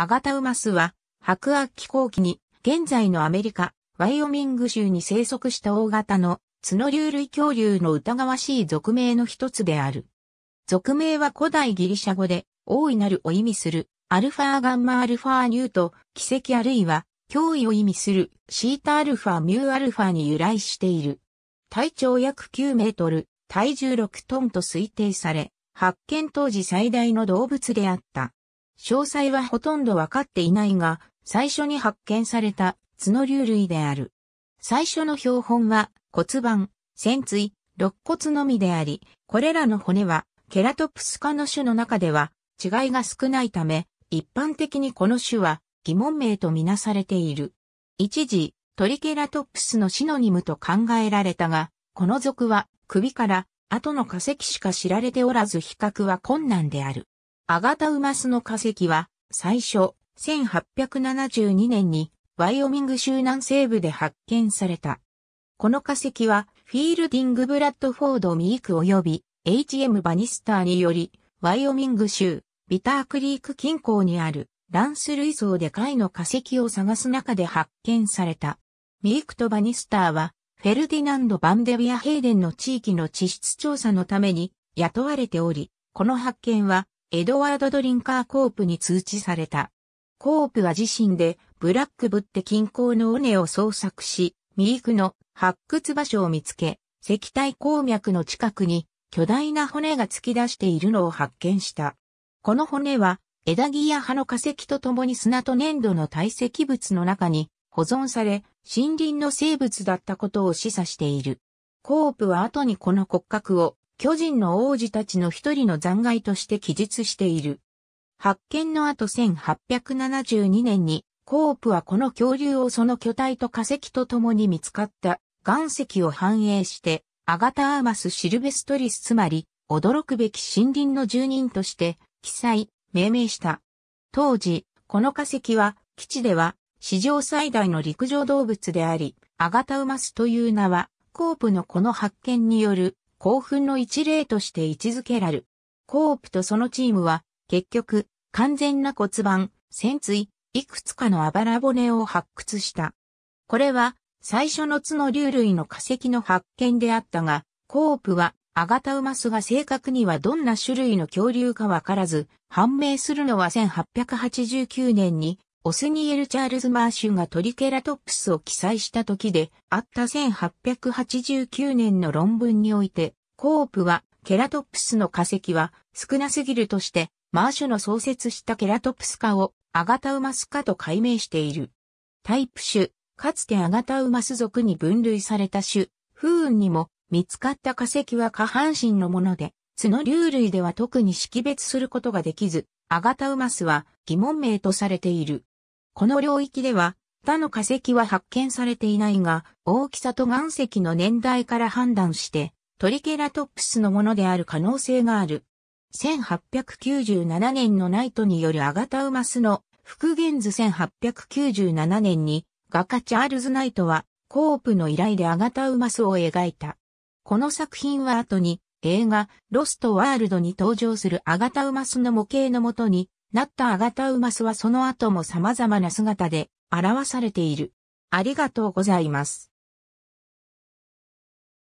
アガタウマスは、白亜紀後期に、現在のアメリカ、ワイオミング州に生息した大型の角竜類恐竜の疑わしい俗名の一つである。俗名は古代ギリシャ語で、大いなるを意味する、アルファガンマアルファニューと、奇跡あるいは、脅威を意味する、シータアルファミューアルファに由来している。体長約9メートル、体重6トンと推定され、発見当時最大の動物であった。詳細はほとんどわかっていないが、最初に発見された角竜類である。最初の標本は骨盤、仙椎、肋骨のみであり、これらの骨はケラトプス科の種の中では違いが少ないため、一般的にこの種は疑問名とみなされている。一時、トリケラトプスのシノニムと考えられたが、この属は首から後の化石しか知られておらず比較は困難である。アガタウマスの化石は、最初、1872年に、ワイオミング州南西部で発見された。この化石は、フィールディング・ブラッドフォード・ミーク及び、H.M. バニスターにより、ワイオミング州、ビタークリーク近郊にある、ランス類層で貝の化石を探す中で発見された。ミークとバニスターは、フェルディナンド・バンデビア・ヘイデンの地域の地質調査のために雇われており、この発見はエドワード・ドリンカー・コープに通知された。コープは自身でブラックブって近郊の尾根を捜索し、ミークの発掘場所を見つけ、石体鉱脈の近くに巨大な骨が突き出しているのを発見した。この骨は枝木や葉の化石とともに砂と粘土の堆積物の中に保存され、森林の生物だったことを示唆している。コープは後にこの骨格を巨人の王子たちの一人の残骸として記述している。発見の後1872年に、コープはこの恐竜をその巨体と化石と共に見つかった岩石を反映して、アガタ・アーマス・シルベストリスつまり、驚くべき森林の住人として、記載、命名した。当時、この化石は、基地では、史上最大の陸上動物であり、アガタウマスという名は、コープのこの発見による興奮の一例として位置づけられる。コープとそのチームは、結局、完全な骨盤、潜椎、いくつかのあばら骨を発掘した。これは、最初の角竜類の化石の発見であったが、コープは、アガタウマスが正確にはどんな種類の恐竜かわからず、判明するのは1889年にオスニエル・チャールズ・マーシュがトリケラトップスを記載した時であった1889年の論文において、コープはケラトップスの化石は少なすぎるとして、マーシュの創設したケラトプス科をアガタウマス科と解明している。タイプ種、かつてアガタウマス族に分類された種、風雲にも見つかった化石は下半身のもので、角竜類では特に識別することができず、アガタウマスは疑問名とされている。この領域では、他の化石は発見されていないが、大きさと岩石の年代から判断して、トリケラトプスのものである可能性がある。1897年のナイトによるアガタウマスの復元図1897年に画家チャールズ・ナイトはコープの依頼でアガタウマスを描いた。この作品は後に映画ロスト・ワールドに登場するアガタウマスの模型のもとになったアガタウマスはその後も様々な姿で表されている。ありがとうございます。